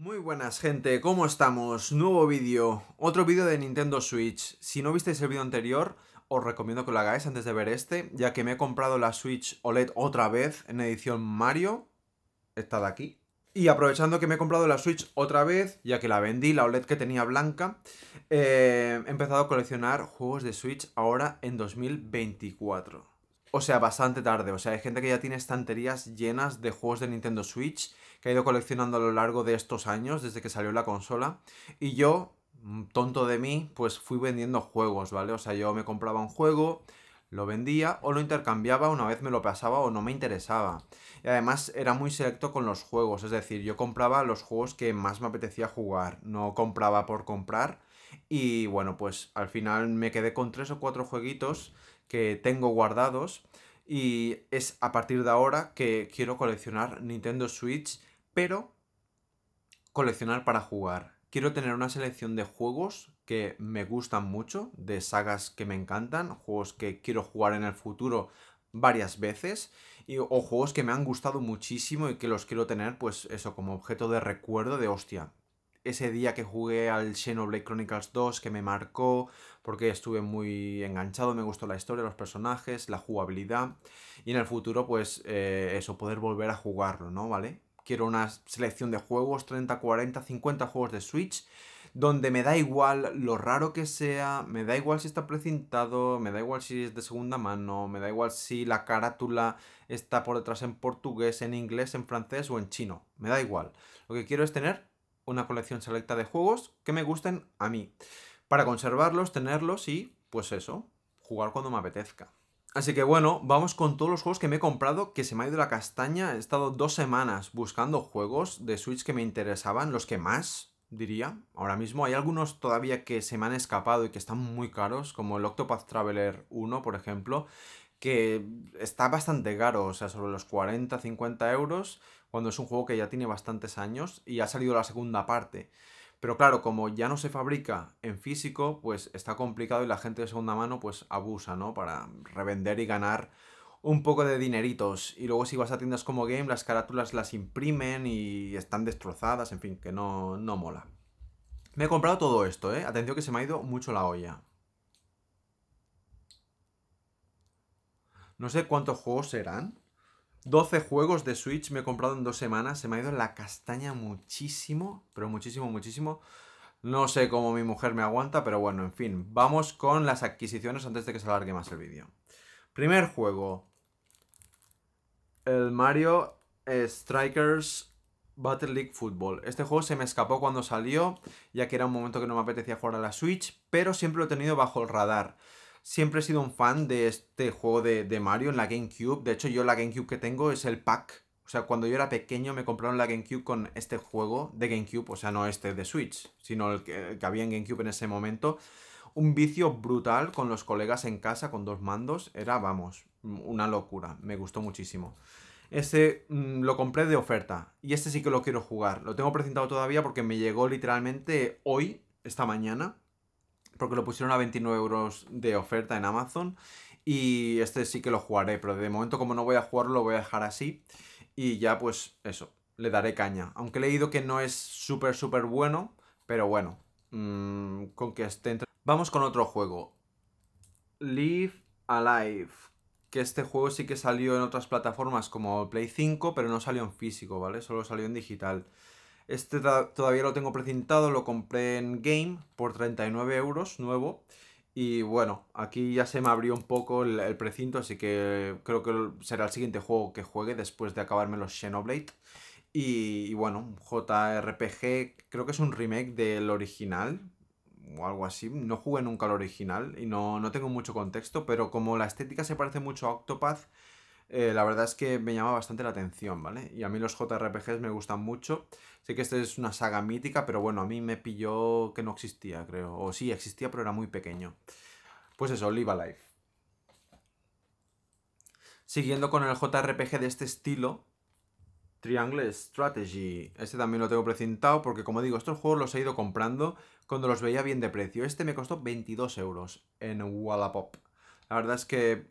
Muy buenas gente, ¿cómo estamos? Nuevo vídeo, otro vídeo de Nintendo Switch. Si no visteis el vídeo anterior, os recomiendo que lo hagáis antes de ver este, ya que me he comprado la Switch OLED otra vez en edición Mario, esta de aquí. Y aprovechando que me he comprado la Switch otra vez, ya que la vendí, la OLED que tenía blanca, eh, he empezado a coleccionar juegos de Switch ahora en 2024. O sea, bastante tarde. O sea, hay gente que ya tiene estanterías llenas de juegos de Nintendo Switch que ha ido coleccionando a lo largo de estos años, desde que salió la consola. Y yo, mm, tonto de mí, pues fui vendiendo juegos, ¿vale? O sea, yo me compraba un juego, lo vendía o lo intercambiaba una vez me lo pasaba o no me interesaba. Y además era muy selecto con los juegos, es decir, yo compraba los juegos que más me apetecía jugar, no compraba por comprar. Y bueno, pues al final me quedé con tres o cuatro jueguitos que tengo guardados y es a partir de ahora que quiero coleccionar Nintendo Switch, pero coleccionar para jugar. Quiero tener una selección de juegos que me gustan mucho, de sagas que me encantan, juegos que quiero jugar en el futuro varias veces y, o juegos que me han gustado muchísimo y que los quiero tener pues eso como objeto de recuerdo de hostia ese día que jugué al Xenoblade Chronicles 2 que me marcó porque estuve muy enganchado, me gustó la historia, los personajes, la jugabilidad y en el futuro pues eh, eso, poder volver a jugarlo, ¿no? ¿Vale? Quiero una selección de juegos, 30, 40, 50 juegos de Switch donde me da igual lo raro que sea, me da igual si está precintado, me da igual si es de segunda mano, me da igual si la carátula está por detrás en portugués, en inglés, en francés o en chino, me da igual. Lo que quiero es tener una colección selecta de juegos que me gusten a mí, para conservarlos, tenerlos y, pues eso, jugar cuando me apetezca. Así que bueno, vamos con todos los juegos que me he comprado, que se me ha ido la castaña. He estado dos semanas buscando juegos de Switch que me interesaban, los que más, diría. Ahora mismo hay algunos todavía que se me han escapado y que están muy caros, como el Octopath Traveler 1, por ejemplo, que está bastante caro, o sea, sobre los 40, 50 euros, cuando es un juego que ya tiene bastantes años y ha salido la segunda parte. Pero claro, como ya no se fabrica en físico, pues está complicado y la gente de segunda mano pues abusa, ¿no? Para revender y ganar un poco de dineritos. Y luego si vas a tiendas como Game, las carátulas las imprimen y están destrozadas, en fin, que no, no mola. Me he comprado todo esto, ¿eh? Atención que se me ha ido mucho la olla. No sé cuántos juegos serán. 12 juegos de Switch me he comprado en dos semanas. Se me ha ido la castaña muchísimo, pero muchísimo, muchísimo. No sé cómo mi mujer me aguanta, pero bueno, en fin. Vamos con las adquisiciones antes de que se alargue más el vídeo. Primer juego. El Mario Strikers Battle League Football. Este juego se me escapó cuando salió, ya que era un momento que no me apetecía jugar a la Switch, pero siempre lo he tenido bajo el radar. Siempre he sido un fan de este juego de, Mario en la GameCube. De hecho, yo la GameCube que tengo es el pack. O sea, cuando yo era pequeño me compraron la GameCube con este juego de GameCube. O sea, no este de Switch, sino el que, había en GameCube en ese momento. Un vicio brutal con los colegas en casa con dos mandos. Era, vamos, una locura. Me gustó muchísimo. Este lo compré de oferta. Y este sí que lo quiero jugar. Lo tengo presentado todavía porque me llegó literalmente hoy, esta mañana porque lo pusieron a 29 euros de oferta en Amazon. Y este sí que lo jugaré, pero de momento como no voy a jugarlo, lo voy a dejar así. Y ya pues eso, le daré caña. Aunque he leído que no es súper, súper bueno, pero bueno, mm, con que esté... Vamos con otro juego. Live Alive. Que este juego sí que salió en otras plataformas como Play 5, pero no salió en físico, ¿vale? Solo salió en digital. Este todavía lo tengo precintado, lo compré en Game por 39 euros nuevo. Y bueno, aquí ya se me abrió un poco el, precinto, así que creo que será el siguiente juego que juegue después de acabarme los Xenoblade. Y, y bueno, JRPG, creo que es un remake del original, o algo así. No jugué nunca al original y no, no, tengo mucho contexto, pero como la estética se parece mucho a Octopath, eh, la verdad es que me llama bastante la atención, ¿vale? Y a mí los JRPGs me gustan mucho. Sé que esta es una saga mítica, pero bueno, a mí me pilló que no existía, creo. O sí, existía, pero era muy pequeño. Pues eso, Live Alive. Siguiendo con el JRPG de este estilo, Triangle Strategy. Este también lo tengo precintado porque, como digo, estos juegos los he ido comprando cuando los veía bien de precio. Este me costó 22 euros en Wallapop. La verdad es que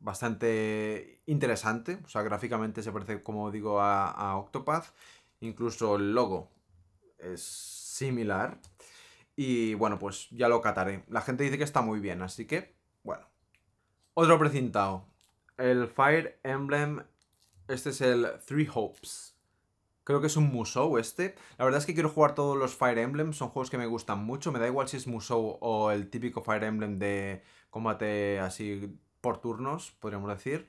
bastante interesante. O sea, gráficamente se parece, como digo, a, Octopath. Incluso el logo es similar. Y bueno, pues ya lo cataré. La gente dice que está muy bien, así que, bueno. Otro precintado. El Fire Emblem. Este es el Three Hopes. Creo que es un Musou este. La verdad es que quiero jugar todos los Fire Emblem. Son juegos que me gustan mucho. Me da igual si es Musou o el típico Fire Emblem de combate así por turnos, podríamos decir.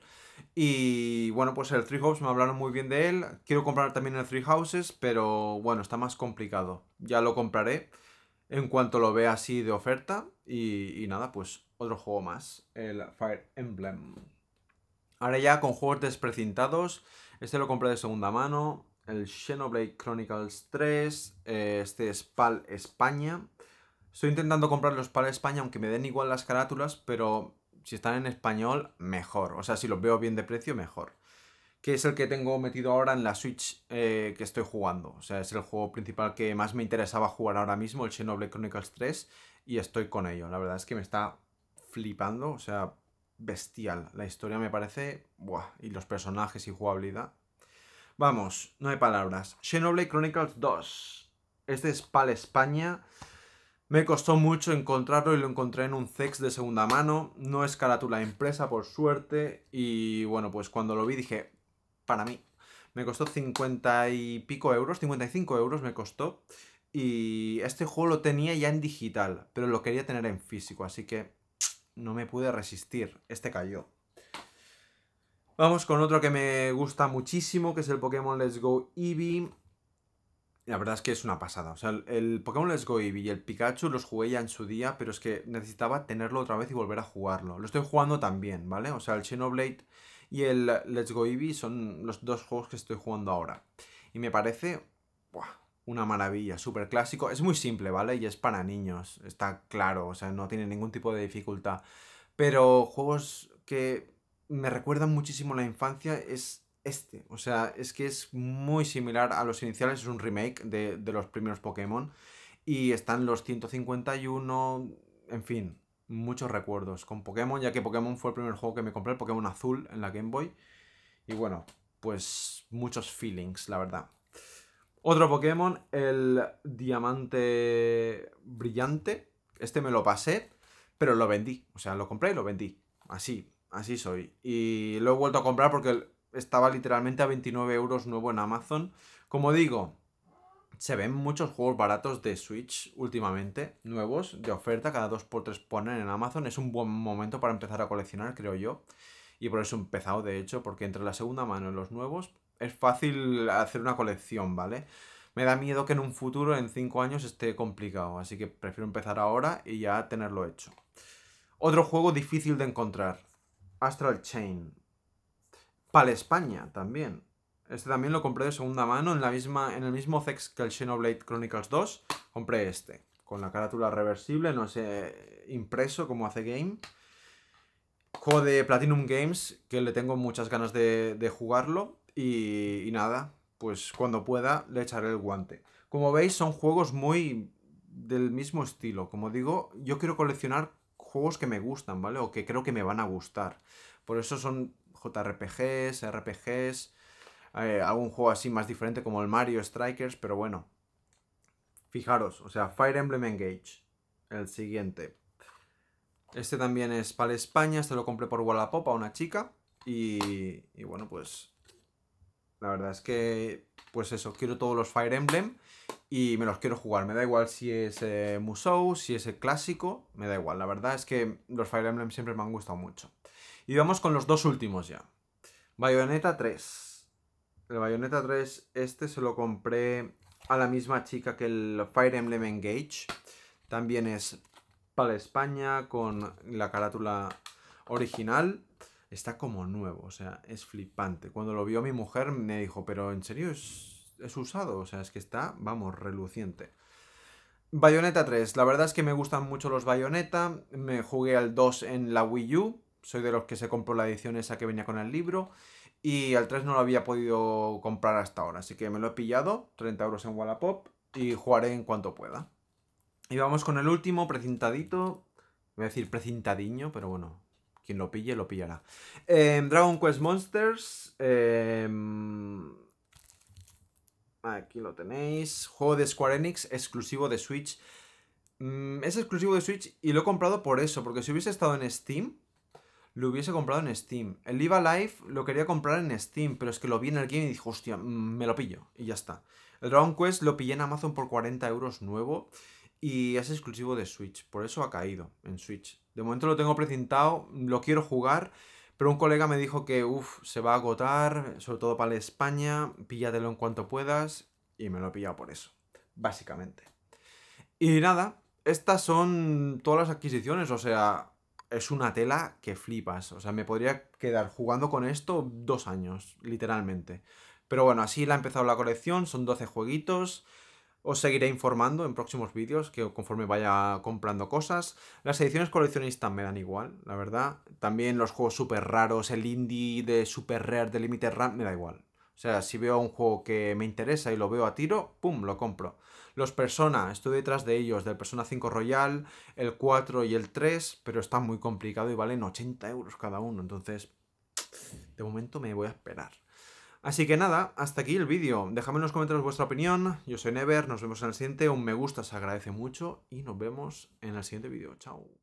Y bueno, pues el Three Houses me hablaron muy bien de él. Quiero comprar también el Three Houses, pero bueno, está más complicado. Ya lo compraré en cuanto lo vea así de oferta. Y, nada, pues otro juego más, el Fire Emblem. Ahora ya con juegos desprecintados. Este lo compré de segunda mano. El Xenoblade Chronicles 3. Eh, este es PAL España. Estoy intentando comprar los PAL España, aunque me den igual las carátulas, pero si están en español, mejor. O sea, si los veo bien de precio, mejor. Que es el que tengo metido ahora en la Switch eh, que estoy jugando. O sea, es el juego principal que más me interesaba jugar ahora mismo, el Xenoblade Chronicles 3, y estoy con ello. La verdad es que me está flipando, o sea, bestial. La historia me parece, buah, y los personajes y jugabilidad. Vamos, no hay palabras. Xenoblade Chronicles 2. Este es para España. Me costó mucho encontrarlo y lo encontré en un sex de segunda mano. No es carátula Empresa, por suerte. Y bueno, pues cuando lo vi dije, para mí. Me costó 50 y pico euros, 55 euros me costó. Y este juego lo tenía ya en digital, pero lo quería tener en físico, así que no me pude resistir. Este cayó. Vamos con otro que me gusta muchísimo, que es el Pokémon Let's Go Eevee. La verdad es que es una pasada. O sea, el, Pokémon Let's Go Eevee y el Pikachu los jugué ya en su día, pero es que necesitaba tenerlo otra vez y volver a jugarlo. Lo estoy jugando también, ¿vale? O sea, el Xenoblade y el Let's Go Eevee son los dos juegos que estoy jugando ahora. Y me parece una maravilla, súper clásico. Es muy simple, ¿vale? Y es para niños, está claro. O sea, no tiene ningún tipo de dificultad. Pero juegos que me recuerdan muchísimo la infancia es este. O sea, es que es muy similar a los iniciales, es un remake de, los primeros Pokémon. Y están los 151, en fin, muchos recuerdos con Pokémon, ya que Pokémon fue el primer juego que me compré, el Pokémon Azul en la Game Boy. Y bueno, pues muchos feelings, la verdad. Otro Pokémon, el Diamante Brillante. Este me lo pasé, pero lo vendí. O sea, lo compré y lo vendí. Así, así soy. Y lo he vuelto a comprar porque estaba literalmente a 29 euros nuevo en Amazon. Como digo, se ven muchos juegos baratos de Switch últimamente, nuevos, de oferta, cada 2x3 ponen en Amazon. Es un buen momento para empezar a coleccionar, creo yo. Y por eso he empezado, de hecho, porque entre la segunda mano y los nuevos es fácil hacer una colección, ¿vale? Me da miedo que en un futuro, en 5 años, esté complicado, así que prefiero empezar ahora y ya tenerlo hecho. Otro juego difícil de encontrar, Astral Chain. Pal España también. Este también lo compré de segunda mano en, la misma, en el mismo sex que el Xenoblade Chronicles 2. Compré este, con la carátula reversible, no sé, impreso como hace Game. Juego de Platinum Games, que le tengo muchas ganas de, de jugarlo. Y, y nada, pues cuando pueda le echaré el guante. Como veis, son juegos muy del mismo estilo. Como digo, yo quiero coleccionar juegos que me gustan, ¿vale? O que creo que me van a gustar. Por eso son JRPGs, RPGs, eh, algún juego así más diferente como el Mario Strikers, pero bueno. Fijaros, o sea, Fire Emblem Engage, el siguiente. Este también es para España, este lo compré por Wallapop a una chica y, bueno, pues la verdad es que, pues eso, quiero todos los Fire Emblem y me los quiero jugar. Me da igual si es eh, Musou, si es el clásico, me da igual. La verdad es que los Fire Emblem siempre me han gustado mucho. Y vamos con los dos últimos ya. Bayonetta 3. El Bayonetta 3, este se lo compré a la misma chica que el Fire Emblem Engage. También es para España con la carátula original. Está como nuevo, o sea, es flipante. Cuando lo vio mi mujer me dijo, pero ¿en serio es, usado? O sea, es que está, vamos, reluciente. Bayonetta 3, la verdad es que me gustan mucho los Bayonetta. Me jugué al 2 en la Wii U soy de los que se compró la edición esa que venía con el libro. Y al 3 no lo había podido comprar hasta ahora. Así que me lo he pillado, 30 euros en Wallapop. Y jugaré en cuanto pueda. Y vamos con el último, precintadito. Voy a decir precintadiño, pero bueno. Quien lo pille, lo pillará. Em, Dragon Quest Monsters. Em, aquí lo tenéis. Juego de Square Enix, exclusivo de Switch. Mm, es exclusivo de Switch y lo he comprado por eso, porque si hubiese estado en Steam, lo hubiese comprado en Steam. El Live Life lo quería comprar en Steam, pero es que lo vi en el game y dije, hostia, mm, me lo pillo. Y ya está. El Dragon Quest lo pillé en Amazon por 40 euros nuevo y es exclusivo de Switch. Por eso ha caído en Switch. De momento lo tengo precintado, lo quiero jugar, pero un colega me dijo que, uff, se va a agotar, sobre todo para España, píllatelo en cuanto puedas y me lo he pillado por eso, básicamente. Y nada, estas son todas las adquisiciones, o sea, es una tela que flipas. O sea, me podría quedar jugando con esto dos años, literalmente. Pero bueno, así la ha empezado la colección, son 12 jueguitos. Os seguiré informando en próximos vídeos, que conforme vaya comprando cosas. Las ediciones coleccionistas me dan igual, la verdad. También los juegos súper raros, el indie de super rare, de limited run, me da igual. O sea, si veo un juego que me interesa y lo veo a tiro, ¡pum!, lo compro. Los Persona, estoy detrás de ellos, del Persona 5 Royal, el 4 y el 3, pero está muy complicado y valen 80 euros cada uno, entonces de momento me voy a esperar. Así que nada, hasta aquí el vídeo. Dejadme en los comentarios vuestra opinión. Yo soy Never, nos vemos en el siguiente. Un me gusta se agradece mucho y nos vemos en el siguiente vídeo. Chao.